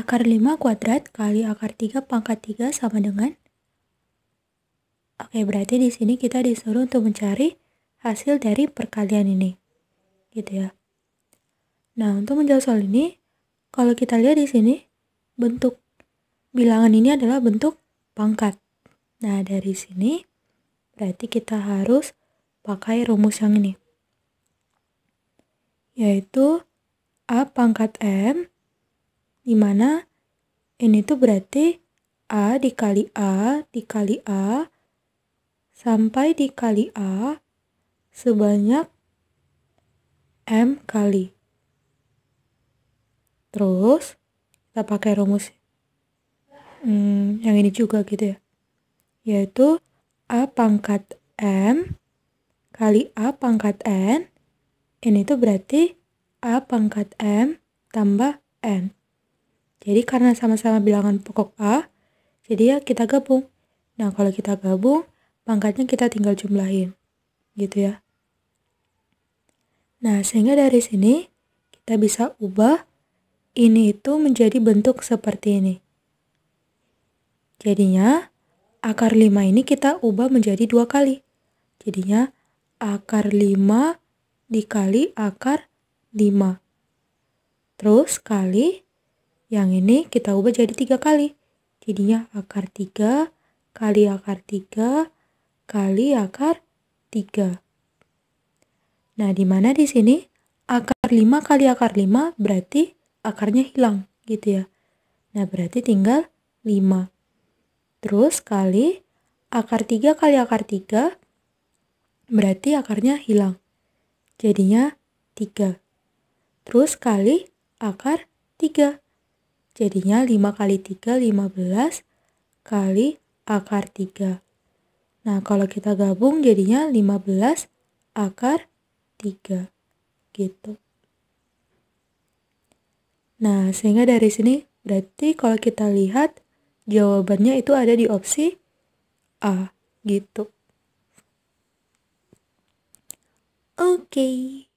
akar 5 kuadrat kali akar 3 pangkat 3 sama dengan Oke, berarti di sini kita disuruh untuk mencari hasil dari perkalian ini. Gitu ya. Nah, untuk menjawab soal ini, kalau kita lihat di sini, bentuk bilangan ini adalah bentuk pangkat. Nah, dari sini berarti kita harus pakai rumus yang ini. Yaitu A pangkat M di mana n itu berarti A dikali A dikali A sampai dikali A sebanyak M kali. Terus kita pakai rumus hmm, yang ini juga gitu ya. Yaitu A pangkat M kali A pangkat N. Ini tuh berarti A pangkat M tambah N. Jadi karena sama-sama bilangan pokok A, jadi ya kita gabung. Nah, kalau kita gabung, pangkatnya kita tinggal jumlahin. Gitu ya. Nah, sehingga dari sini kita bisa ubah ini itu menjadi bentuk seperti ini. Jadinya, akar 5 ini kita ubah menjadi dua kali. Jadinya, akar 5 dikali akar 5. Terus kali yang ini kita ubah jadi tiga kali. Jadinya akar 3 kali akar 3 kali akar 3. Nah, di mana di sini akar 5 kali akar 5 berarti akarnya hilang gitu ya. Nah, berarti tinggal 5. Terus kali akar 3 kali akar 3 berarti akarnya hilang. Jadinya 3. Terus kali akar 3 Jadinya 5 kali 3, 15 kali akar 3. Nah, kalau kita gabung jadinya 15 akar 3. Gitu. Nah, sehingga dari sini berarti kalau kita lihat jawabannya itu ada di opsi A gitu. Oke. Okay.